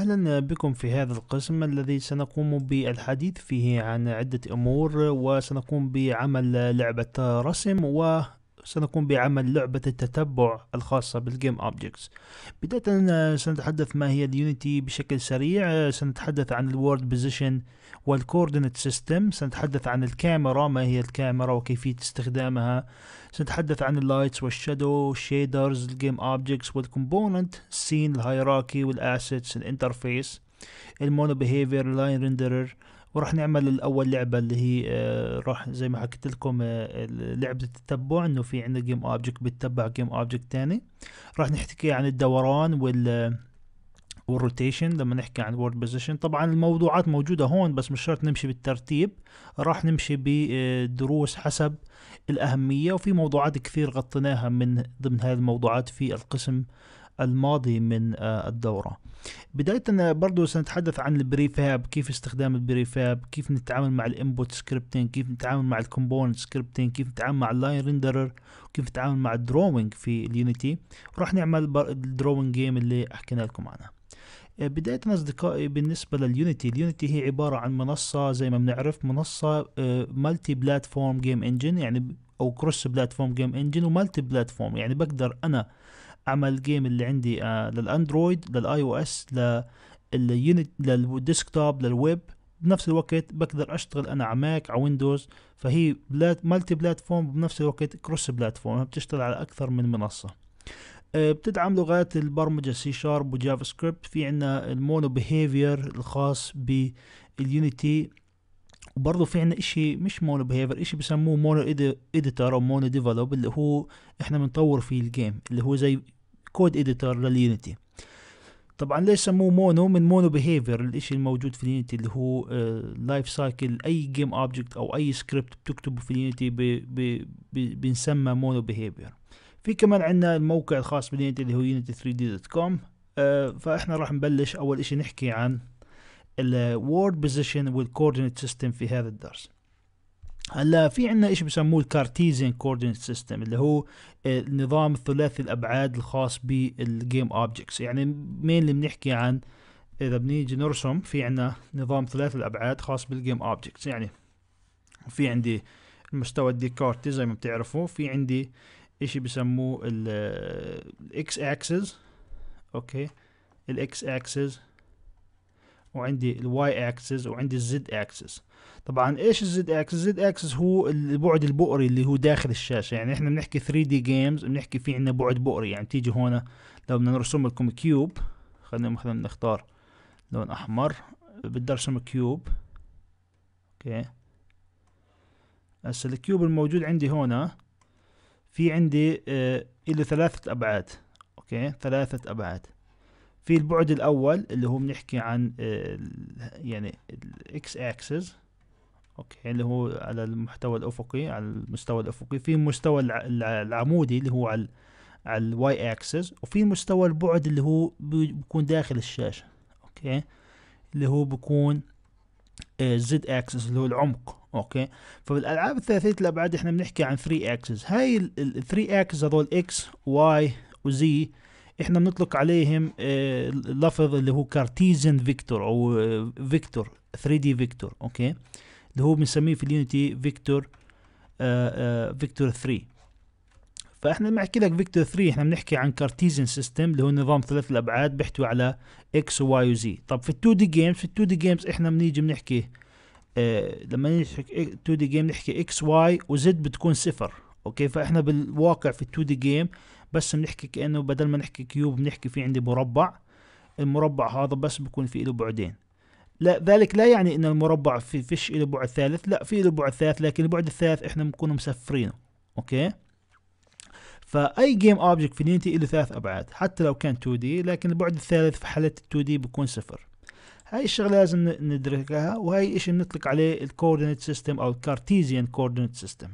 أهلا بكم في هذا القسم الذي سنقوم بالحديث فيه عن عدة أمور وسنقوم بعمل لعبة رسم و سنقوم بعمل لعبة التتبع الخاصة بالجيم أوبجكتس بداية آه، سنتحدث ما هي اليونيتي بشكل سريع آه، سنتحدث عن الورد بوزيشن والكوردينيت سيستم سنتحدث عن الكاميرا ما هي الكاميرا وكيفية استخدامها سنتحدث عن اللايتس والشادو الشيدرز الجيم أوبجكتس والكومبوننت السين الهيراكي والاسيتس الانترفيس المونو بيهيفير لاين ريندرر وراح نعمل الاول لعبه اللي هي آه، راح زي ما حكيت لكم آه، لعبه التتبع انه في عندنا جيم اوبجكت بتتبع جيم اوبجكت تاني راح نحكي عن الدوران وال والروتيشن لما نحكي عن وورد بوزيشن طبعا الموضوعات موجوده هون بس مش شرط نمشي بالترتيب راح نمشي بدروس آه، حسب الاهميه وفي موضوعات كثير غطيناها من ضمن هذه الموضوعات في القسم الماضي من الدوره بداية برضو سنتحدث عن البريفاب كيف استخدام البريفاب كيف نتعامل مع الانبوت سكريبتنج كيف نتعامل مع الكومبوننت سكريبتنج كيف نتعامل مع اللاين ريندرر كيف نتعامل مع الدروينج في اليونيتي وراح نعمل الدروينج جيم اللي حكينا لكم عنها آه، بداية أصدقائي بالنسبة لليونيتي اليونيتي هي عبارة عن منصة زي ما بنعرف منصة مالتي بلاتفورم جيم انجن يعني أو كروس بلاتفورم جيم انجن ومالتي بلاتفورم يعني بقدر أنا عمل جيم اللي عندي آه للاندرويد للاي او اس لليونت للديسكتوب للويب بنفس الوقت بقدر اشتغل انا على ماك على ويندوز فهي بلات مالتي بلاتفورم بنفس الوقت كروس بلاتفورم بتشتغل على اكثر من منصه آه، بتدعم لغات البرمجة سي شارب وجافا سكريبت في عنا المونو بيهيفير الخاص باليونيتي وبرضه في عنا اشي مش مونو بيهيفير اشي بسموه مونو اديتر او مونو ديفلوب اللي هو احنا بنطور فيه الجيم اللي هو زي كود اديتور لليونيتي طبعا ليش سموه مونو من مونو بيهيفير الاشي الموجود في اليونيتي اللي هو لايف آه، سايكل اي جيم اوبجكت او اي سكريبت بتكتبه في اليونيتي بنسمى مونو بيهيفير في كمان عندنا الموقع الخاص باليونيتي اللي هو يونيتي 3 دي دوت كوم فاحنا راح نبلش اول اشي نحكي عن الوورد بوزيشن والكوردينيت سيستم في هذا الدرس هلا في عندنا شيء بسموه الكارتيزين كوردينيت سيستم اللي هو آه، النظام الثلاثي الابعاد الخاص بالجيم اوبجكتس يعني مين اللي بنحكي عن اذا بنيجي نرسم في عندنا نظام ثلاثي الابعاد خاص بالجيم اوبجكتس يعني في عندي المستوى الديكارتي زي ما بتعرفوا في عندي اشي بسموه الاكس اكسس آه، اوكي الاكس اكسس وعندي الواي اكسس وعندي الزد اكسس طبعا ايش الزد اكسس الزد اكسس هو البعد البؤري اللي هو داخل الشاشه يعني احنا بنحكي 3 دي جيمز بنحكي في عندنا بعد بؤري يعني تيجي هون لو بدنا نرسم لكم كيوب خلينا مثلا نختار لون احمر بدي ارسم كيوب اوكي هسه الكيوب الموجود عندي هون في عندي آه له ثلاثة ابعاد اوكي ثلاثة ابعاد في البعد الاول اللي هو بنحكي عن يعني الاكس اكسس اوكي اللي هو على المحتوى الافقي على المستوى الافقي في المستوى العمودي اللي هو على على الواي اكسس وفي مستوى البعد اللي هو بيكون داخل الشاشه اوكي اللي هو بيكون زد آه، اكسس اللي هو العمق اوكي فبالالعاب الثلاثيه الابعاد احنا بنحكي عن 3 اكسس هاي ال 3 اكسس هذول اكس واي وزي احنا بنطلق عليهم آه، لفظ اللي هو كارتيزن فيكتور او فيكتور 3 دي فيكتور اوكي اللي هو بنسميه في اليونيتي فيكتور فيكتور 3 فاحنا لما احكي لك فيكتور 3 احنا بنحكي عن كارتيزن سيستم اللي هو نظام ثلاث الابعاد بيحتوي على اكس وواي وزي طب في ال2 دي جيمز في ال2 دي جيمز احنا بنيجي بنحكي آه لما نحكي 2 دي جيم نحكي اكس واي وزد بتكون صفر اوكي فاحنا بالواقع في ال2 دي جيم بس بنحكي كانه بدل ما نحكي كيوب بنحكي في عندي مربع المربع هذا بس بيكون في له بعدين لا ذلك لا يعني ان المربع في فيش له بعد ثالث لا في له بعد ثالث لكن البعد الثالث احنا بنكون مسفرينه اوكي فاي جيم اوبجكت في يونيتي له ثلاث ابعاد حتى لو كان 2 دي لكن البعد الثالث في حاله 2 دي بيكون صفر هاي الشغله لازم ندركها وهي شيء بنطلق عليه الكوردينيت سيستم او الكارتيزيان كوردينيت سيستم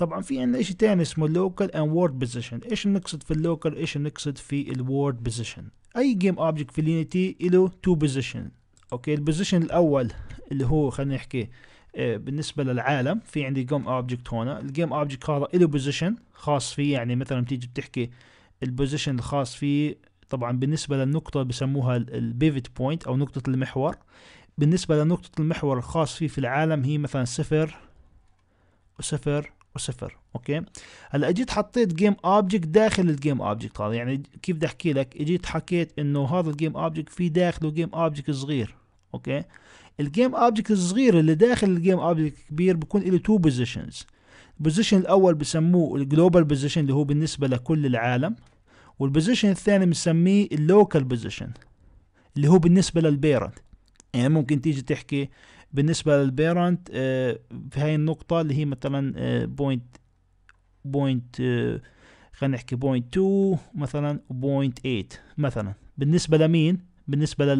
طبعا في عندنا اشي تاني اسمه لوكال اند وورد بوزيشن ايش نقصد في اللوكال ايش نقصد في الوورد بوزيشن اي جيم اوبجكت في اليونيتي له تو بوزيشن اوكي البوزيشن الاول اللي هو خلينا نحكي آه، بالنسبه للعالم في عندي جيم اوبجكت هنا الجيم اوبجكت هذا له بوزيشن خاص فيه يعني مثلا تيجي بتحكي البوزيشن الخاص فيه طبعا بالنسبه للنقطه بسموها البيفت بوينت او نقطه المحور بالنسبه لنقطه المحور الخاص فيه في العالم هي مثلا صفر وصفر وصفر اوكي هلا اجيت حطيت جيم اوبجكت داخل الجيم اوبجكت هذا يعني كيف بدي احكي لك اجيت حكيت انه هذا الجيم اوبجكت في داخله جيم اوبجكت صغير اوكي الجيم اوبجكت الصغير اللي داخل الجيم اوبجكت الكبير بكون له تو بوزيشنز البوزيشن الاول بسموه الجلوبال بوزيشن اللي هو بالنسبه لكل العالم والبوزيشن الثاني بنسميه اللوكال بوزيشن اللي هو بالنسبه للبيرنت يعني ممكن تيجي تحكي بالنسبه للبيرنت آه، في هاي النقطه اللي هي مثلا آه، بوينت بوينت آه، خلينا نحكي بوينت 2 مثلا بوينت 8 مثلا بالنسبه لمين بالنسبه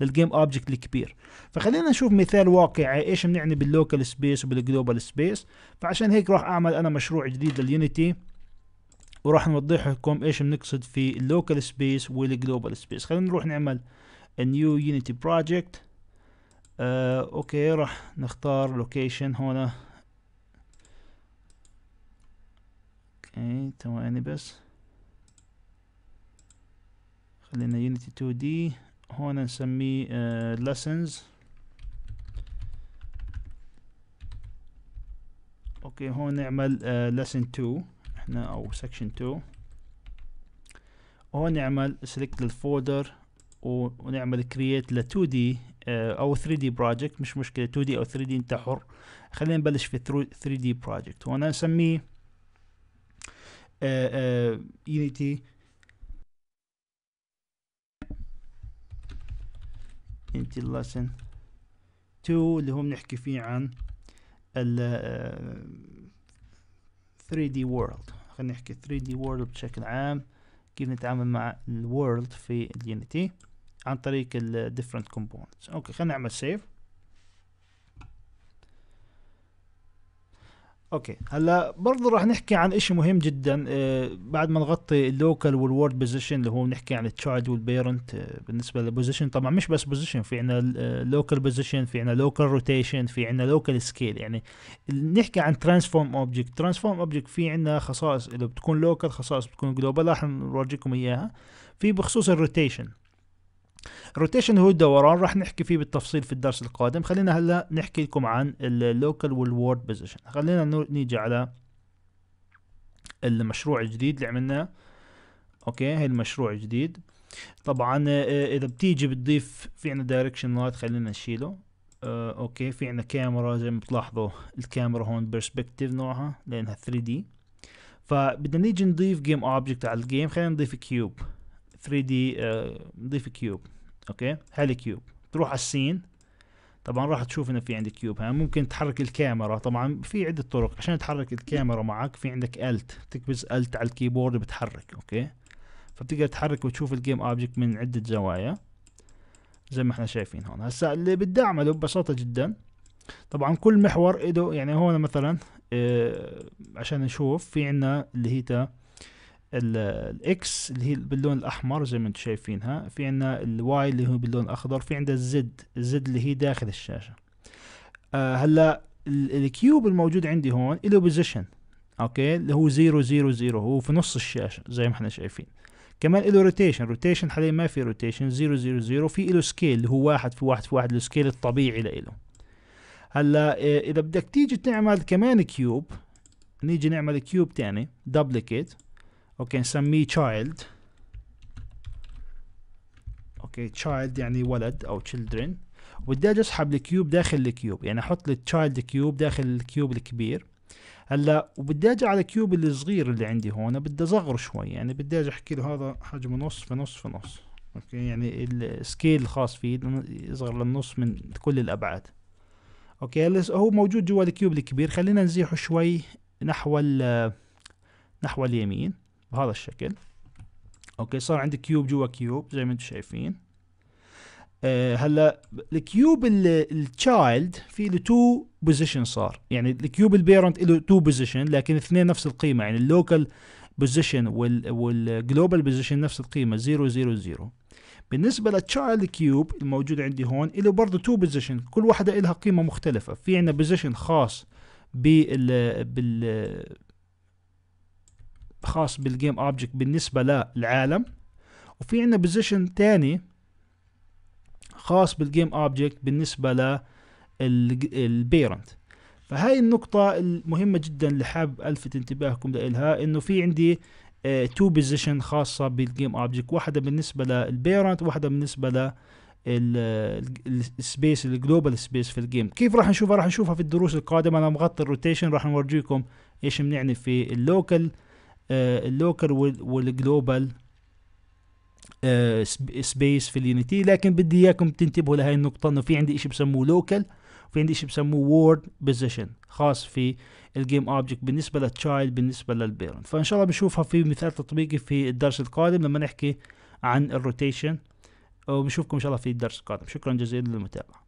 للجيم اوبجكت الكبير فخلينا نشوف مثال واقعي ايش بنعني باللوكال سبيس وبالجلوبال سبيس فعشان هيك راح اعمل انا مشروع جديد لليونيتي وراح نوضح لكم ايش بنقصد في اللوكال سبيس والجلوبال سبيس خلينا نروح نعمل نيو يونيتي بروجكت آه اوكي راح نختار لوكيشن هنا اوكي ثواني يعني بس خلينا يونيتي 2 دي هنا نسميه آه lessons اوكي هون نعمل آه lesson 2 احنا او section 2 هون نعمل select للفولدر ونعمل create ل 2 دي او 3 دي بروجكت مش مشكله 2 دي او 3 دي انت حر خلينا نبلش في 3 دي بروجكت وانا اسميه يونيتي يونيتي لسن 2 اللي هو بنحكي فيه عن ال 3 دي وورلد خلينا نحكي 3 دي وورلد بشكل عام كيف نتعامل مع الورلد في اليونيتي عن طريق ال different components اوكي خلينا نعمل سيف اوكي هلا برضه راح نحكي عن اشي مهم جدا آه بعد ما نغطي اللوكال والورد بوزيشن اللي هو بنحكي عن التشايلد والبيرنت آه بالنسبه للبوزيشن طبعا مش بس بوزيشن في عنا لوكال بوزيشن آه، في عنا لوكال روتيشن في عنا لوكال سكيل يعني نحكي عن ترانسفورم اوبجكت ترانسفورم اوبجكت في عنا خصائص اللي بتكون لوكال خصائص بتكون جلوبال راح نورجيكم اياها في بخصوص الروتيشن الروتيشن هو الدوران راح نحكي فيه بالتفصيل في الدرس القادم خلينا هلا نحكي لكم عن اللوكال والورد بوزيشن خلينا نيجي على المشروع الجديد اللي عملناه اوكي هي المشروع الجديد طبعا آه، اذا بتيجي بتضيف في عنا دايركشن لايت خلينا نشيله آه، اوكي في عنا كاميرا زي ما بتلاحظوا الكاميرا هون بيرسبكتيف نوعها لانها 3 دي فبدنا نيجي نضيف جيم اوبجكت على الجيم خلينا نضيف كيوب 3 دي آه، نضيف كيوب اوكي هالي كيوب تروح على السين طبعا راح تشوف انه في عندك كيوب ها يعني ممكن تحرك الكاميرا طبعا في عده طرق عشان تحرك الكاميرا معك في عندك الت تكبس الت على الكيبورد بتحرك اوكي فبتقدر تحرك وتشوف الجيم اوبجكت من عده زوايا زي ما احنا شايفين هون هسا اللي بدي اعمله ببساطه جدا طبعا كل محور له يعني هون مثلا اه عشان نشوف في عندنا اللي هي الاكس اللي هي باللون الاحمر زي ما انتم شايفينها في عندنا الواي اللي هو باللون الاخضر في عندنا الزد الزد اللي هي داخل الشاشه آه هلا الكيوب الموجود عندي هون له بوزيشن اوكي اللي هو 0 0 0 هو في نص الشاشه زي ما احنا شايفين كمان له روتيشن روتيشن حاليا ما في روتيشن 0 0 0 في له سكيل اللي هو واحد في واحد في واحد السكيل الطبيعي له هلا آه، اذا بدك تيجي تعمل كمان كيوب نيجي نعمل كيوب ثاني دوبليكيت اوكي نسميه child اوكي child يعني ولد او children وبدي اجي اسحب الكيوب داخل الكيوب يعني احط التشايلد كيوب داخل الكيوب الكبير هلا وبدي اجي على الكيوب الصغير اللي عندي هون بدي اصغره شوي يعني بدي اجي احكي له هذا حجمه نص في نص في نص اوكي يعني السكيل الخاص فيه يصغر للنص من كل الابعاد اوكي هلا هو موجود جوا الكيوب الكبير خلينا نزيحه شوي نحو نحو اليمين بهذا الشكل اوكي صار عندي كيوب جوا كيوب زي ما انتم شايفين أه هلا الكيوب التشايلد في له تو بوزيشن صار يعني الكيوب البيرنت له تو بوزيشن لكن اثنين نفس القيمه يعني اللوكال بوزيشن والجلوبال بوزيشن نفس القيمه 0 0 0 بالنسبه للتشايلد كيوب الموجود عندي هون له برضه تو بوزيشن كل واحده لها قيمه مختلفه في عندنا بوزيشن خاص بال بال خاص بالجيم اوبجكت بالنسبه للعالم وفي عندنا بوزيشن تاني خاص بالجيم اوبجكت بالنسبه للبيرنت فهاي النقطة المهمة جدا اللي حابب الفت انتباهكم لها انه في عندي تو uh, بوزيشن خاصة بالجيم اوبجكت واحدة بالنسبة للبيرنت واحدة بالنسبة للسبيس السبيس الجلوبال سبيس في الجيم كيف راح نشوفها راح نشوفها في الدروس القادمه انا مغطي الروتيشن راح نورجيكم ايش بنعني في اللوكال اللوكر والجلوبال سبيس في اليونيتي لكن بدي اياكم تنتبهوا لهي النقطه انه في عندي شيء بسموه لوكال وفي عندي شيء بسموه وورد بوزيشن خاص في الجيم اوبجكت بالنسبه للتشايلد بالنسبه للبيرنت فان شاء الله بنشوفها في مثال تطبيقي في الدرس القادم لما نحكي عن الروتيشن وبشوفكم ان شاء الله في الدرس القادم شكرا جزيلا للمتابعه